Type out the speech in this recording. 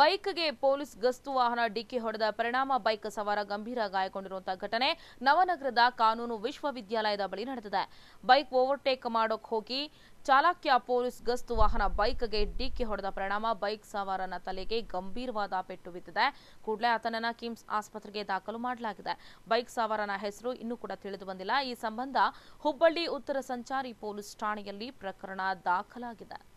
ಬೈಕ್ಗೆ police ಗಸ್ತು ವಾಹನ ಡಿಕ್ಕಿ ಹೊಡೆದ ಪರಿಣಾಮ ಬೈಕ್ ಸವಾರ ಗಂಭೀರ ಗಾಯಗೊಂಡಿರುವಂತಹ ಘಟನೆ ನವನಗರದ ಕಾನೂನು ವಿಶ್ವವಿದ್ಯಾಲಯದ ಬಳಿ ನಡೆದಿದೆ ಬೈಕ್ ಓವರ್ಟೇಕ್ ಮಾಡೋಕ್ ಹೋಗಿ ಚಾಲಕ್ಯ ಪೊಲೀಸ್ ಗಸ್ತು ವಾಹನ ಬೈಕ್ಗೆ ಡಿಕ್ಕಿ ಹೊಡೆದ ಪರಿಣಾಮ ಬೈಕ್ ಸವಾರನ ತಲೆಗೆ ಗಂಭೀರವಾದ ಪೆಟ್ಟು ಬಿದ್ದಿದೆ ಕೂಡಲೇ ಆತನನ್ನ ಕಿಮ್ಸ್ ಆಸ್ಪತ್ರೆಗೆ ದಾಖಲು ಮಾಡಲಾಗಿದೆ ಬೈಕ್ ಸವಾರನ ಹೆಸರು ಇನ್ನೂ ಕೂಡ ತಿಳಿದು ಬಂದಿಲ್ಲ ಈ ಸಂಬಂಧ ಹುಬ್ಬಳ್ಳಿ ಉತ್ತರ ಸಂಚಾರಿ ಪೊಲೀಸ್ ಠಾಣೆಯಲ್ಲಿ ಪ್ರಕರಣ ದಾಖಲಾಗಿದೆ